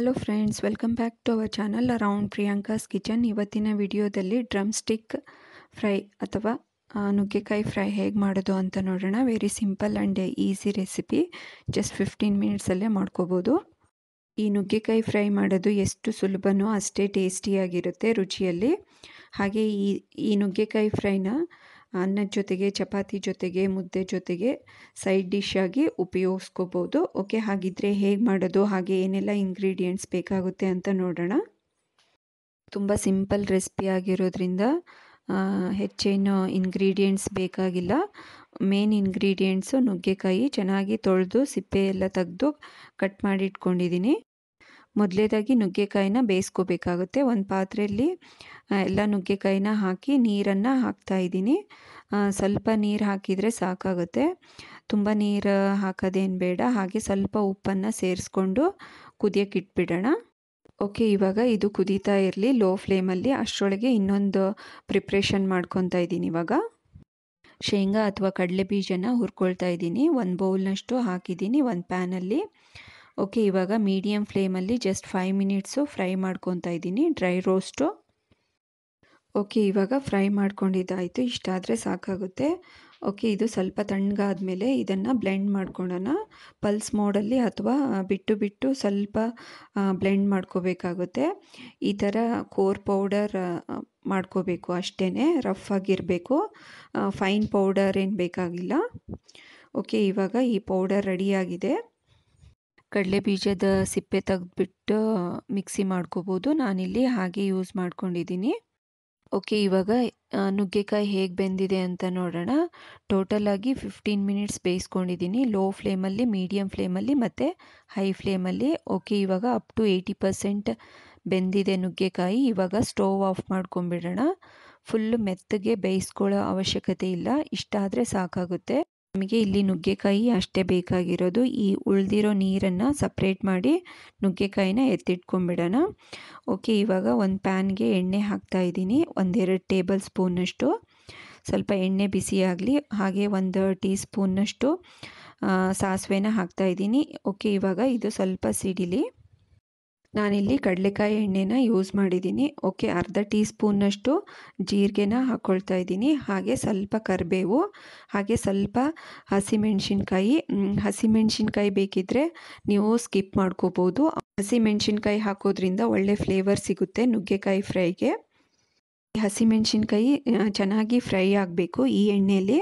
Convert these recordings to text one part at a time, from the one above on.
hello friends welcome back to our channel around Priyanka's kitchen ಇವತ್ತಿನ ವಿಡಿಯೋದಲ್ಲಿ drum stick fry ಅಥವಾ ನುಗ್ಗೆಕಾಯಿ ಫ್ರೈ ಹೇಗೆ ಮಾಡೋದು ಅಂತ ನೋಡೋಣ very simple and easy recipe just fifteen ಮಿನಿಟ್ಸಲ್ಲೇ ಮಾಡ್ಕೋಬೋದು ಈ ನುಗ್ಗೆಕಾಯಿ ಫ್ರೈ ಮಾಡೋದು ಎಷ್ಟು ಸುಲಭನೋ ಅಷ್ಟೇ ಟೇಸ್ಟಿಯಾಗಿರುತ್ತೆ ರುಚಿಯಲ್ಲಿ ಹಾಗೆ ಈ ಈ ನುಗ್ಗೆಕಾಯಿ ಫ್ರೈನ ಅನ್ನದ ಜೊತೆಗೆ ಚಪಾತಿ ಜೊತೆಗೆ ಮುದ್ದೆ ಜೊತೆಗೆ ಸೈಡ್ ಡಿಶ್ ಆಗಿ ಉಪಯೋಗಿಸ್ಕೋಬೋದು ಓಕೆ ಹಾಗಿದ್ರೆ ಹೇಗೆ ಮಾಡೋದು ಹಾಗೆ ಏನೆಲ್ಲ ಇಂಗ್ರೀಡಿಯೆಂಟ್ಸ್ ಬೇಕಾಗುತ್ತೆ ಅಂತ ನೋಡೋಣ ತುಂಬ ಸಿಂಪಲ್ ರೆಸಿಪಿ ಆಗಿರೋದ್ರಿಂದ ಹೆಚ್ಚೇನು ಇಂಗ್ರೀಡಿಯೆಂಟ್ಸ್ ಬೇಕಾಗಿಲ್ಲ ಮೇನ್ ಇಂಗ್ರೀಡಿಯೆಂಟ್ಸು ನುಗ್ಗೆಕಾಯಿ ಚೆನ್ನಾಗಿ ತೊಳೆದು ಸಿಪ್ಪೆ ಎಲ್ಲ ತೆಗೆದು ಕಟ್ ಮಾಡಿಟ್ಕೊಂಡಿದ್ದೀನಿ ಮೊದಲೇದಾಗಿ ನುಗ್ಗೆಕಾಯಿನ ಬೇಯಿಸ್ಕೋಬೇಕಾಗುತ್ತೆ ಒಂದು ಪಾತ್ರೆಯಲ್ಲಿ ಎಲ್ಲ ನುಗ್ಗೆಕಾಯಿನ ಹಾಕಿ ನೀರನ್ನು ಹಾಕ್ತಾಯಿದ್ದೀನಿ ಸ್ವಲ್ಪ ನೀರು ಹಾಕಿದರೆ ಸಾಕಾಗುತ್ತೆ ತುಂಬ ನೀರು ಹಾಕೋದೇನು ಬೇಡ ಹಾಗೆ ಸ್ವಲ್ಪ ಉಪ್ಪನ್ನು ಸೇರಿಸ್ಕೊಂಡು ಕುದಿಯೋಕೆ ಇಟ್ಬಿಡೋಣ ಓಕೆ ಇವಾಗ ಇದು ಕುದೀತಾ ಇರಲಿ ಲೋ ಫ್ಲೇಮಲ್ಲಿ ಅಷ್ಟರೊಳಗೆ ಇನ್ನೊಂದು ಪ್ರಿಪ್ರೇಷನ್ ಮಾಡ್ಕೊತಾ ಇದ್ದೀನಿ ಇವಾಗ ಶೇಂಗಾ ಅಥವಾ ಕಡಲೆ ಬೀಜನ ಹುರ್ಕೊಳ್ತಾ ಇದ್ದೀನಿ ಒಂದು ಬೌಲ್ನಷ್ಟು ಹಾಕಿದ್ದೀನಿ ಒಂದು ಪ್ಯಾನಲ್ಲಿ ಓಕೆ ಇವಾಗ ಮೀಡಿಯಮ್ ಫ್ಲೇಮಲ್ಲಿ ಜಸ್ಟ್ ಫೈವ್ ಮಿನಿಟ್ಸು ಫ್ರೈ ಮಾಡ್ಕೊತಾ ಇದ್ದೀನಿ ಡ್ರೈ ರೋಸ್ಟು ಓಕೆ ಇವಾಗ ಫ್ರೈ ಮಾಡ್ಕೊಂಡಿದ್ದಾಯಿತು ಇಷ್ಟಾದರೆ ಸಾಕಾಗುತ್ತೆ ಓಕೆ ಇದು ಸ್ವಲ್ಪ ತಣ್ಣಗಾದಮೇಲೆ ಇದನ್ನು ಬ್ಲೆಂಡ್ ಮಾಡ್ಕೊಳ್ಳೋಣ ಪಲ್ಸ್ ಮೋಡಲ್ಲಿ ಅಥವಾ ಬಿಟ್ಟು ಬಿಟ್ಟು ಸ್ವಲ್ಪ ಬ್ಲೆಂಡ್ ಮಾಡ್ಕೋಬೇಕಾಗುತ್ತೆ ಈ ಥರ ಕೋರ್ ಪೌಡರ್ ಮಾಡ್ಕೋಬೇಕು ಅಷ್ಟೇ ರಫ್ ಆಗಿರಬೇಕು ಫೈನ್ ಪೌಡರ್ ಏನು ಬೇಕಾಗಿಲ್ಲ ಓಕೆ ಇವಾಗ ಈ ಪೌಡರ್ ರೆಡಿಯಾಗಿದೆ ಕಡಲೆ ಬೀಜದ ಸಿಪ್ಪೆ ತೆಗೆದ್ಬಿಟ್ಟು ಮಿಕ್ಸಿ ಮಾಡ್ಕೋಬೋದು ನಾನಿಲ್ಲಿ ಹಾಗೆ ಯೂಸ್ ಮಾಡ್ಕೊಂಡಿದ್ದೀನಿ ಓಕೆ ಇವಾಗ ನುಗ್ಗೆಕಾಯಿ ಹೇಗೆ ಬೆಂದಿದೆ ಅಂತ ನೋಡೋಣ ಟೋಟಲಾಗಿ ಫಿಫ್ಟೀನ್ ಮಿನಿಟ್ಸ್ ಬೇಯಿಸ್ಕೊಂಡಿದ್ದೀನಿ ಲೋ ಫ್ಲೇಮಲ್ಲಿ ಮೀಡಿಯಮ್ ಫ್ಲೇಮಲ್ಲಿ ಮತ್ತು ಹೈ ಫ್ಲೇಮಲ್ಲಿ ಓಕೆ ಇವಾಗ ಅಪ್ ಟು ಏಯ್ಟಿ ಪರ್ಸೆಂಟ್ ಬೆಂದಿದೆ ನುಗ್ಗೆಕಾಯಿ ಇವಾಗ ಸ್ಟೋವ್ ಆಫ್ ಮಾಡ್ಕೊಂಬಿಡೋಣ ಫುಲ್ ಮೆತ್ತಗೆ ಬೇಯಿಸ್ಕೊಳ್ಳೋ ಅವಶ್ಯಕತೆ ಇಲ್ಲ ಇಷ್ಟಾದರೆ ಸಾಕಾಗುತ್ತೆ ನಮಗೆ ಇಲ್ಲಿ ನುಗ್ಗೆಕಾಯಿ ಅಷ್ಟೇ ಬೇಕಾಗಿರೋದು ಈ ಉಳಿದಿರೋ ನೀರನ್ನು ಸಪ್ರೇಟ್ ಮಾಡಿ ನುಗ್ಗೆಕಾಯಿನ ಎತ್ತಿಟ್ಕೊಂಡ್ಬಿಡೋಣ ಓಕೆ ಇವಾಗ ಒಂದು ಪ್ಯಾನ್ಗೆ ಎಣ್ಣೆ ಹಾಕ್ತಾ ಇದ್ದೀನಿ ಒಂದೆರಡು ಟೇಬಲ್ ಸ್ಪೂನಷ್ಟು ಸ್ವಲ್ಪ ಎಣ್ಣೆ ಬಿಸಿ ಆಗಲಿ ಹಾಗೆ ಒಂದು ಟೀ ಸ್ಪೂನಷ್ಟು ಸಾಸಿವೆನ ಇದ್ದೀನಿ ಓಕೆ ಇವಾಗ ಇದು ಸ್ವಲ್ಪ ಸಿಡಿಲಿ ನಾನಿಲ್ಲಿ ಕಡಲೆಕಾಯಿ ಎಣ್ಣೆನ ಯೂಸ್ ಮಾಡಿದ್ದೀನಿ ಓಕೆ ಅರ್ಧ ಟೀ ಸ್ಪೂನಷ್ಟು ಜೀರಿಗೆನ ಹಾಕ್ಕೊಳ್ತಾ ಇದ್ದೀನಿ ಹಾಗೆ ಸ್ವಲ್ಪ ಕರಿಬೇವು ಹಾಗೆ ಸ್ವಲ್ಪ ಹಸಿಮೆಣಸಿನ್ಕಾಯಿ ಹಸಿಮೆಣ್ಸಿನ್ಕಾಯಿ ಬೇಕಿದ್ದರೆ ನೀವು ಸ್ಕಿಪ್ ಮಾಡ್ಕೋಬೋದು ಹಸಿಮೆಣ್ಸಿನ್ಕಾಯಿ ಹಾಕೋದ್ರಿಂದ ಒಳ್ಳೆ ಫ್ಲೇವರ್ ಸಿಗುತ್ತೆ ನುಗ್ಗೆಕಾಯಿ ಫ್ರೈಗೆ ಹಸಿಮೆಣ್ಸಿನ್ಕಾಯಿ ಚೆನ್ನಾಗಿ ಫ್ರೈ ಆಗಬೇಕು ಈ ಎಣ್ಣೆಯಲ್ಲಿ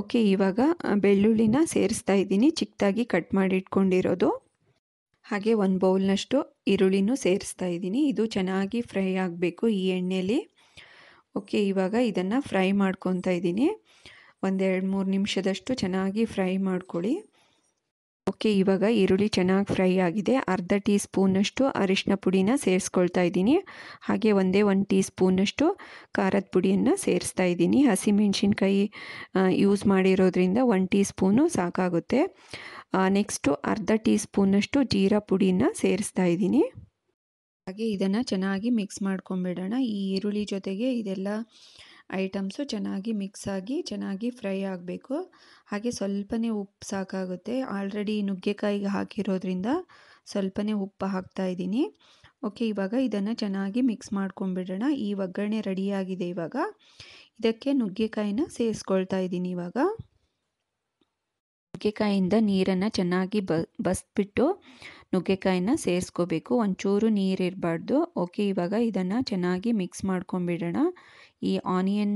ಓಕೆ ಇವಾಗ ಬೆಳ್ಳುಳ್ಳಿನ ಸೇರಿಸ್ತಾ ಇದ್ದೀನಿ ಚಿಕ್ಕದಾಗಿ ಕಟ್ ಮಾಡಿ ಇಟ್ಕೊಂಡಿರೋದು ಹಾಗೆ ಒಂದು ಬೌಲ್ನಷ್ಟು ಈರುಳ್ಳಿನೂ ಸೇರಿಸ್ತಾ ಇದ್ದೀನಿ ಇದು ಚೆನ್ನಾಗಿ ಫ್ರೈ ಆಗಬೇಕು ಈ ಎಣ್ಣೆಯಲ್ಲಿ ಓಕೆ ಇವಾಗ ಇದನ್ನು ಫ್ರೈ ಮಾಡ್ಕೊತಾ ಇದ್ದೀನಿ ಒಂದೆರಡು ಮೂರು ನಿಮಿಷದಷ್ಟು ಚೆನ್ನಾಗಿ ಫ್ರೈ ಮಾಡ್ಕೊಳ್ಳಿ ಓಕೆ ಇವಾಗ ಈರುಳ್ಳಿ ಚೆನ್ನಾಗಿ ಫ್ರೈ ಆಗಿದೆ ಅರ್ಧ ಟೀ ಸ್ಪೂನಷ್ಟು ಅರಿಶಿನ ಪುಡಿನ ಸೇರಿಸ್ಕೊಳ್ತಾ ಇದ್ದೀನಿ ಹಾಗೆ ಒಂದೇ ಒಂದು ಟೀ ಸ್ಪೂನಷ್ಟು ಖಾರದ ಪುಡಿಯನ್ನು ಸೇರಿಸ್ತಾ ಇದ್ದೀನಿ ಹಸಿಮೆಣ್ಸಿನ್ಕಾಯಿ ಯೂಸ್ ಮಾಡಿರೋದ್ರಿಂದ ಒಂದು ಟೀ ಸ್ಪೂನು ಸಾಕಾಗುತ್ತೆ ನೆಕ್ಸ್ಟು ಅರ್ಧ ಟೀ ಸ್ಪೂನಷ್ಟು ಜೀರಾ ಪುಡಿನ ಸೇರಿಸ್ತಾ ಇದ್ದೀನಿ ಹಾಗೆ ಇದನ್ನು ಚೆನ್ನಾಗಿ ಮಿಕ್ಸ್ ಮಾಡ್ಕೊಂಬಿಡೋಣ ಈ ಈರುಳ್ಳಿ ಜೊತೆಗೆ ಇದೆಲ್ಲ ಐಟಮ್ಸು ಚೆನ್ನಾಗಿ ಮಿಕ್ಸ್ ಆಗಿ ಚೆನ್ನಾಗಿ ಫ್ರೈ ಆಗಬೇಕು ಹಾಗೆ ಸ್ವಲ್ಪನೇ ಉಪ್ಪು ಸಾಕಾಗುತ್ತೆ ಆಲ್ರೆಡಿ ನುಗ್ಗೆಕಾಯಿಗೆ ಹಾಕಿರೋದ್ರಿಂದ ಸ್ವಲ್ಪನೇ ಉಪ್ಪು ಹಾಕ್ತಾ ಇದ್ದೀನಿ ಓಕೆ ಇವಾಗ ಇದನ್ನು ಚೆನ್ನಾಗಿ ಮಿಕ್ಸ್ ಮಾಡ್ಕೊಂಡ್ಬಿಡೋಣ ಈ ಒಗ್ಗರಣೆ ರೆಡಿಯಾಗಿದೆ ಇವಾಗ ಇದಕ್ಕೆ ನುಗ್ಗೆಕಾಯಿನ ಸೇರಿಸ್ಕೊಳ್ತಾ ಇದ್ದೀನಿ ಇವಾಗ ನುಗ್ಗೆಕಾಯಿಂದ ನೀರನ್ನು ಚೆನ್ನಾಗಿ ಬ ಬಸ್ಬಿಟ್ಟು ನುಗ್ಗೆಕಾಯಿನ ಸೇರಿಸ್ಕೋಬೇಕು ಒಂಚೂರು ನೀರು ಇರಬಾರ್ದು ಓಕೆ ಇವಾಗ ಇದನ್ನು ಚೆನ್ನಾಗಿ ಮಿಕ್ಸ್ ಮಾಡ್ಕೊಂಬಿಡೋಣ ಈ ಆನಿಯನ್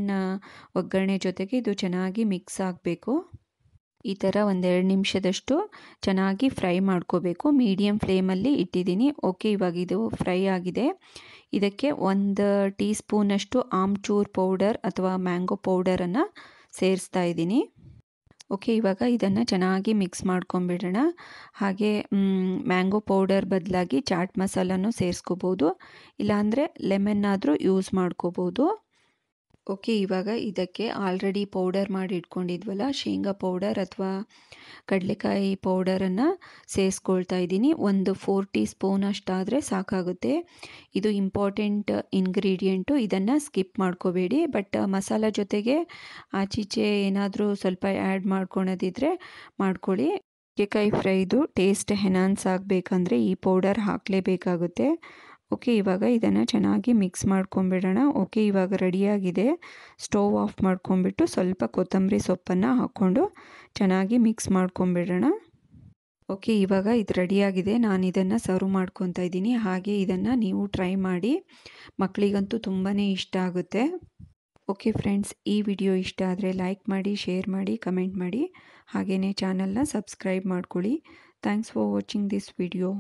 ಒಗ್ಗರಣೆ ಜೊತೆಗೆ ಇದು ಚೆನ್ನಾಗಿ ಮಿಕ್ಸ್ ಆಗಬೇಕು ಈ ಥರ ಒಂದೆರಡು ನಿಮಿಷದಷ್ಟು ಚೆನ್ನಾಗಿ ಫ್ರೈ ಮಾಡ್ಕೋಬೇಕು ಮೀಡಿಯಮ್ ಫ್ಲೇಮಲ್ಲಿ ಇಟ್ಟಿದ್ದೀನಿ ಓಕೆ ಇವಾಗ ಇದು ಫ್ರೈ ಆಗಿದೆ ಇದಕ್ಕೆ ಒಂದು ಟೀ ಸ್ಪೂನಷ್ಟು ಆಮ್ಚೂರ್ ಪೌಡರ್ ಅಥವಾ ಮ್ಯಾಂಗೋ ಪೌಡರನ್ನು ಸೇರಿಸ್ತಾ ಇದ್ದೀನಿ ಓಕೆ ಇವಾಗ ಇದನ್ನು ಚೆನ್ನಾಗಿ ಮಿಕ್ಸ್ ಮಾಡ್ಕೊಂಬಿಡೋಣ ಹಾಗೆ ಮ್ಯಾಂಗೋ ಪೌಡರ್ ಬದಲಾಗಿ ಚಾಟ್ ಮಸಾಲನೂ ಸೇರಿಸ್ಕೋಬೋದು ಇಲ್ಲಾಂದರೆ ಲೆಮನ್ನಾದರೂ ಯೂಸ್ ಮಾಡ್ಕೋಬೋದು ಓಕೆ ಇವಾಗ ಇದಕ್ಕೆ ಆಲ್ರೆಡಿ ಪೌಡರ್ ಮಾಡಿ ಇಟ್ಕೊಂಡಿದ್ವಲ್ಲ ಶೇಂಗಾ ಪೌಡರ್ ಅಥವಾ ಕಡಲೆಕಾಯಿ ಪೌಡರನ್ನು ಸೇರಿಸ್ಕೊಳ್ತಾ ಇದ್ದೀನಿ ಒಂದು ಫೋರ್ ಟೀ ಸ್ಪೂನ್ ಅಷ್ಟಾದರೆ ಸಾಕಾಗುತ್ತೆ ಇದು ಇಂಪಾರ್ಟೆಂಟ್ ಇಂಗ್ರೀಡಿಯೆಂಟು ಇದನ್ನು ಸ್ಕಿಪ್ ಮಾಡ್ಕೋಬೇಡಿ ಬಟ್ ಮಸಾಲ ಜೊತೆಗೆ ಆಚೀಚೆ ಏನಾದರೂ ಸ್ವಲ್ಪ ಆ್ಯಡ್ ಮಾಡ್ಕೊಳೋದಿದ್ರೆ ಮಾಡ್ಕೊಳ್ಳಿ ಕೆಕಾಯಿ ಫ್ರೈದು ಟೇಸ್ಟ್ ಹೆನಾನ್ಸ್ ಆಗಬೇಕಂದ್ರೆ ಈ ಪೌಡರ್ ಹಾಕಲೇಬೇಕಾಗುತ್ತೆ ಓಕೆ ಇವಾಗ ಇದನ್ನು ಚೆನ್ನಾಗಿ ಮಿಕ್ಸ್ ಮಾಡ್ಕೊಂಬಿಡೋಣ ಓಕೆ ಇವಾಗ ರೆಡಿಯಾಗಿದೆ ಸ್ಟೋವ್ ಆಫ್ ಮಾಡ್ಕೊಂಬಿಟ್ಟು ಸ್ವಲ್ಪ ಕೊತ್ತಂಬರಿ ಸೊಪ್ಪನ್ನು ಹಾಕ್ಕೊಂಡು ಚೆನ್ನಾಗಿ ಮಿಕ್ಸ್ ಮಾಡ್ಕೊಂಬಿಡೋಣ ಓಕೆ ಇವಾಗ ಇದು ರೆಡಿಯಾಗಿದೆ ನಾನು ಇದನ್ನು ಸರ್ವ್ ಮಾಡ್ಕೊತಾ ಇದ್ದೀನಿ ಹಾಗೆ ಇದನ್ನು ನೀವು ಟ್ರೈ ಮಾಡಿ ಮಕ್ಕಳಿಗಂತೂ ತುಂಬಾ ಇಷ್ಟ ಆಗುತ್ತೆ ಓಕೆ ಫ್ರೆಂಡ್ಸ್ ಈ ವಿಡಿಯೋ ಇಷ್ಟ ಆದರೆ ಲೈಕ್ ಮಾಡಿ ಶೇರ್ ಮಾಡಿ ಕಮೆಂಟ್ ಮಾಡಿ ಹಾಗೆಯೇ ಚಾನಲ್ನ ಸಬ್ಸ್ಕ್ರೈಬ್ ಮಾಡ್ಕೊಳ್ಳಿ thanks for watching this video